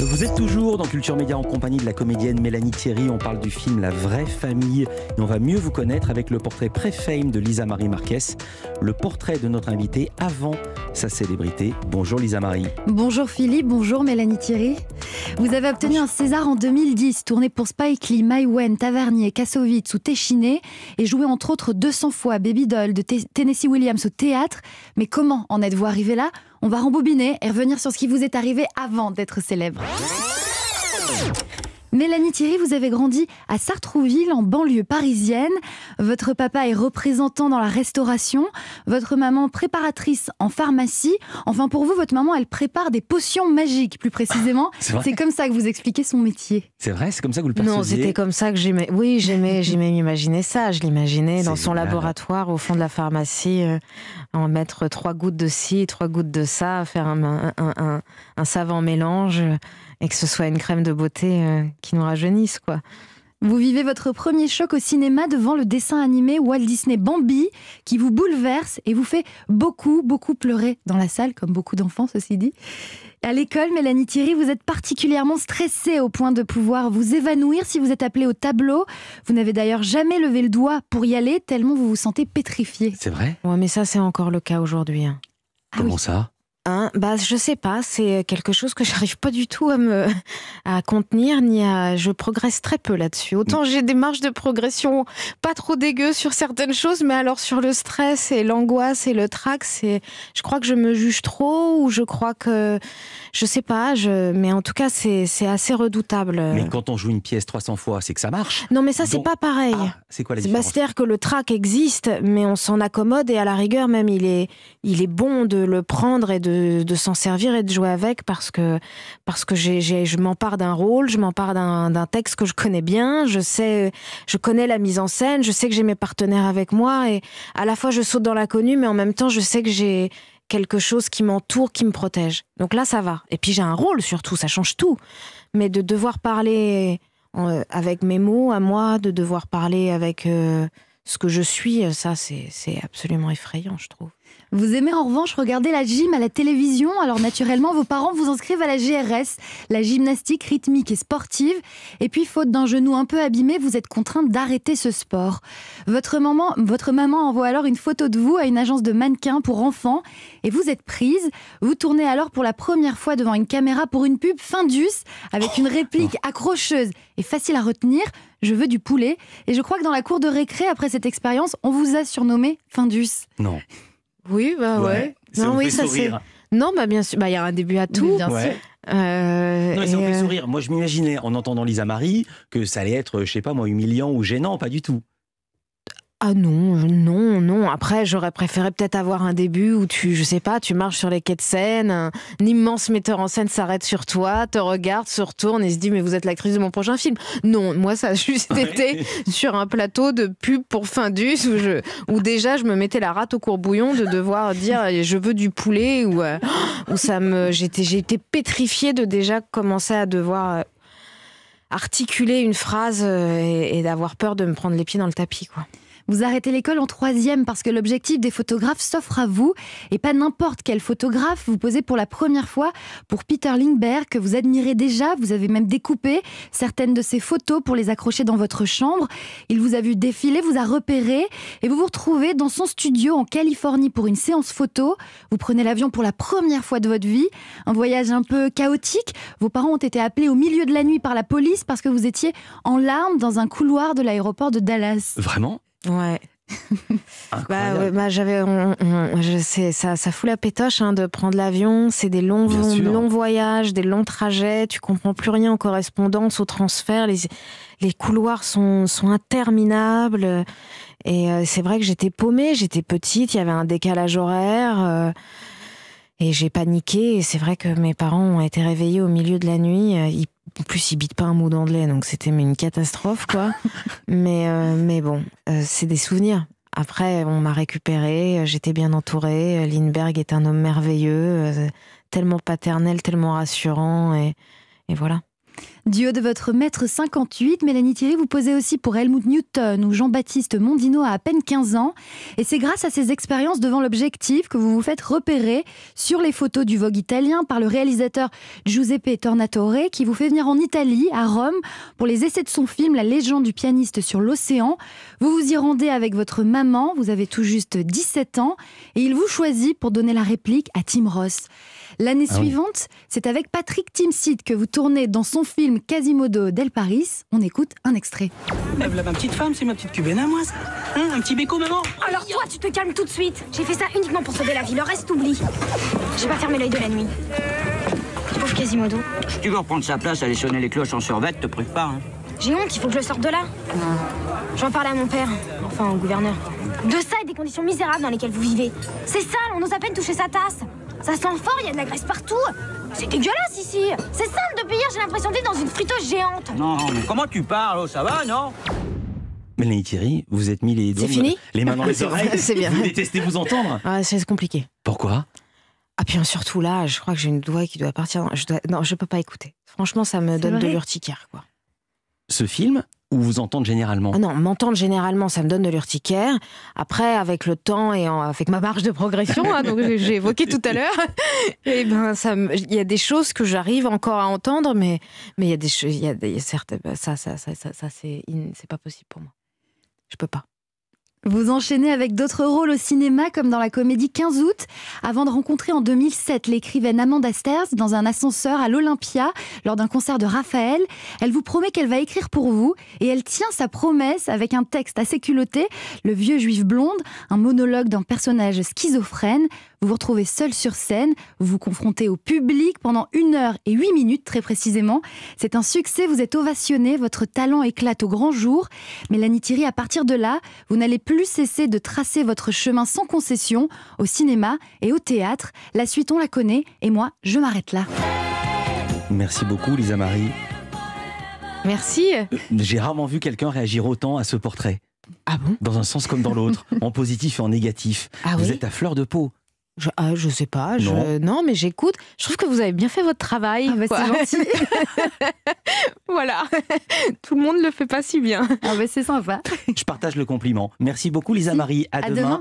Vous êtes toujours dans Culture Média en compagnie de la comédienne Mélanie Thierry. On parle du film La vraie famille et on va mieux vous connaître avec le portrait pré-fame de Lisa Marie Marquez, le portrait de notre invitée avant sa célébrité. Bonjour Lisa Marie. Bonjour Philippe, bonjour Mélanie Thierry. Vous avez obtenu un César en 2010, tourné pour Spike Lee, Wen, Tavernier, Kassovitz ou Téchiné et joué entre autres 200 fois Baby Doll de Tennessee Williams au théâtre. Mais comment en êtes-vous arrivé là on va rembobiner et revenir sur ce qui vous est arrivé avant d'être célèbre. Mélanie Thierry, vous avez grandi à Sartrouville, en banlieue parisienne. Votre papa est représentant dans la restauration, votre maman préparatrice en pharmacie. Enfin, pour vous, votre maman, elle prépare des potions magiques, plus précisément. c'est comme ça que vous expliquez son métier. C'est vrai, c'est comme ça que vous le percevez. Non, c'était comme ça que j'aimais. Oui, j'aimais, j'aimais m'imaginer ça. Je l'imaginais dans son laboratoire, au fond de la pharmacie, euh, en mettre trois gouttes de ci, trois gouttes de ça, faire un, savant mélange, euh, et que ce soit une crème de beauté euh, qui nous rajeunissent, quoi. Vous vivez votre premier choc au cinéma devant le dessin animé Walt Disney Bambi qui vous bouleverse et vous fait beaucoup, beaucoup pleurer dans la salle, comme beaucoup d'enfants, ceci dit. À l'école, Mélanie Thierry, vous êtes particulièrement stressée au point de pouvoir vous évanouir si vous êtes appelée au tableau. Vous n'avez d'ailleurs jamais levé le doigt pour y aller, tellement vous vous sentez pétrifiée. C'est vrai Ouais, mais ça, c'est encore le cas aujourd'hui. Hein. Ah Comment ça Hein. Bah, je sais pas, c'est quelque chose que j'arrive pas du tout à me à contenir ni à je progresse très peu là-dessus. Autant j'ai des marges de progression pas trop dégueu sur certaines choses, mais alors sur le stress et l'angoisse et le trac, c'est je crois que je me juge trop ou je crois que je sais pas, je mais en tout cas c'est assez redoutable. Mais quand on joue une pièce 300 fois, c'est que ça marche. Non, mais ça c'est pas pareil. Ah, c'est quoi la différence à dire que le trac existe, mais on s'en accommode et à la rigueur même il est il est bon de le prendre et de de, s'en servir et de jouer avec parce que, parce que je m'empare d'un rôle, je m'empare d'un texte que je connais bien, je sais, je connais la mise en scène, je sais que j'ai mes partenaires avec moi et à la fois je saute dans l'inconnu, mais en même temps je sais que j'ai quelque chose qui m'entoure, qui me protège. Donc là, ça va. Et puis j'ai un rôle surtout, ça change tout. Mais de devoir parler avec mes mots à moi, de devoir parler avec euh, ce que je suis, ça c'est absolument effrayant, je trouve. Vous aimez en revanche regarder la gym à la télévision, alors naturellement vos parents vous inscrivent à la GRS, la gymnastique rythmique et sportive. Et puis faute d'un genou un peu abîmé, vous êtes contraint d'arrêter ce sport. Votre maman, votre envoie alors une photo de vous à une agence de mannequins pour enfants et vous êtes prise. Vous tournez alors pour la première fois devant une caméra pour une pub Findus avec une réplique oh. accrocheuse et facile à retenir. Je veux du poulet. Et je crois que dans la cour de récré, après cette expérience, on vous a surnommé Findus. Non. Oui, bah ouais. Ça non, fait ça Non, bah bien sûr, bah, il y a un début à tout. Bien euh, non, mais ça me fait euh, sourire. Moi, je m'imaginais, en entendant Lisa Marie, que ça allait être, je sais pas moi, humiliant ou gênant, pas du tout. Ah non, non, non. Après, j'aurais préféré peut-être avoir un début où tu, je sais pas, tu marches sur les quais de scène, un, immense metteur en scène s'arrête sur toi, te regarde, se retourne et se dit mais vous êtes l'actrice de mon prochain film. Non, moi ça a juste été sur un plateau de pub pour Findus où je, où déjà je me mettais la rate au courbouillon de devoir dire eh, je veux du poulet ou, euh, ça me, j'étais, j'ai pétrifiée de déjà commencer à devoir euh, articuler une phrase euh, et, et d'avoir peur de me prendre les pieds dans le tapis quoi. Vous arrêtez l'école en troisième parce que l'objectif des photographes s'offre à vous et pas n'importe quel photographe. Vous posez pour la première fois pour Peter Lindbergh que vous admirez déjà. Vous avez même découpé certaines de ses photos pour les accrocher dans votre chambre. Il vous a vu défiler, vous a repéré et vous vous retrouvez dans son studio en Californie pour une séance photo. Vous prenez l'avion pour la première fois de votre vie. Un voyage un peu chaotique. Vos parents ont été appelés au milieu de la nuit par la police parce que vous étiez en larmes dans un couloir de l'aéroport de Dallas. Vraiment Ouais. Bah, bah, j'avais, sais, ça, ça fout la pétoche hein, de prendre l'avion. C'est des longs, longs, voyages, des longs trajets. Tu comprends plus rien en correspondance, au transfert. Les, les couloirs sont, sont interminables. Et euh, c'est vrai que j'étais paumée. J'étais petite. Il y avait un décalage horaire. Euh, et j'ai paniqué. C'est vrai que mes parents ont été réveillés au milieu de la nuit. Euh, en plus, ils bitent pas un mot d'anglais, donc c'était une catastrophe, quoi. mais, euh, mais bon, euh, c'est des souvenirs. Après, on m'a récupérée, j'étais bien entourée. Lindbergh est un homme merveilleux, tellement paternel, tellement rassurant, et voilà. Dieu de votre maître 58, Mélanie Thierry, vous posez aussi pour Helmut Newton ou Jean-Baptiste Mondino à à peine 15 ans. Et c'est grâce à ces expériences devant l'objectif que vous vous faites repérer sur les photos du Vogue italien par le réalisateur Giuseppe Tornatore qui vous fait venir en Italie, à Rome, pour les essais de son film La légende du pianiste sur l'océan. Vous vous y rendez avec votre maman, vous avez tout juste 17 ans, et il vous choisit pour donner la réplique à Tim Ross. L'année ah suivante, c'est avec Patrick Timsit que vous tournez dans son film Quasimodo d'El Paris. On écoute un extrait. la ma petite femme, c'est ma petite cubaine à moi, ça. Hein, un petit béco, maman Alors toi, tu te calmes tout de suite. J'ai fait ça uniquement pour sauver la vie. Le reste, oublie. J'ai pas fermé l'œil de la nuit. Pauvre Quasimodo. Si tu veux reprendre sa place, aller sonner les cloches en survette, te prive pas. Hein. J'ai honte, il faut que je sorte de là. J'en parlais à mon père, enfin au gouverneur. De ça et des conditions misérables dans lesquelles vous vivez. C'est sale, on ose à peine toucher sa tasse. Ça sent fort, il y a de la graisse partout. C'est dégueulasse ici C'est simple depuis hier, j'ai l'impression d'être dans une friteuse géante Non, mais comment tu parles oh, Ça va, non Mélanie Thierry, vous êtes mis les doigts, fini les mains dans les oreilles. C'est bien. Vous détestez vous entendre. Ah, c'est compliqué. Pourquoi ah puis surtout là, je crois que j'ai une doigt qui doit partir. Je dois... Non, je peux pas écouter. Franchement, ça me donne de l'urticaire, quoi. Ce film, ou vous entendre généralement ah Non, m'entendre généralement, ça me donne de l'urticaire. Après, avec le temps et avec ma marge de progression, hein, donc j'ai évoqué tout à l'heure, et eh ben ça, il y a des choses que j'arrive encore à entendre, mais mais il y a des choses, il y a certes, ça ça ça ça, ça c'est pas possible pour moi. Je peux pas. Vous enchaînez avec d'autres rôles au cinéma, comme dans la comédie 15 août, avant de rencontrer en 2007 l'écrivaine Amanda Sters dans un ascenseur à l'Olympia lors d'un concert de Raphaël. Elle vous promet qu'elle va écrire pour vous et elle tient sa promesse avec un texte assez culotté, Le vieux juif blonde, un monologue d'un personnage schizophrène, vous vous retrouvez seul sur scène, vous vous confrontez au public pendant une heure et huit minutes très précisément. C'est un succès, vous êtes ovationné, votre talent éclate au grand jour. Mélanie Thierry, à partir de là, vous n'allez plus cesser de tracer votre chemin sans concession au cinéma et au théâtre. La suite, on la connaît et moi, je m'arrête là. Merci beaucoup Lisa Marie. Merci. Euh, j'ai rarement vu quelqu'un réagir autant à ce portrait. Ah bon Dans un sens comme dans l'autre, en positif et en négatif. Ah vous êtes à fleur de peau. Je, ah, sais pas. non. mais j'écoute. Je trouve que vous avez bien fait votre travail. Ah, bah, c'est gentil. voilà. Tout le monde le fait pas si bien. Ah bah, c'est sympa. Je partage le compliment. Merci beaucoup, Lisa Marie. À, demain.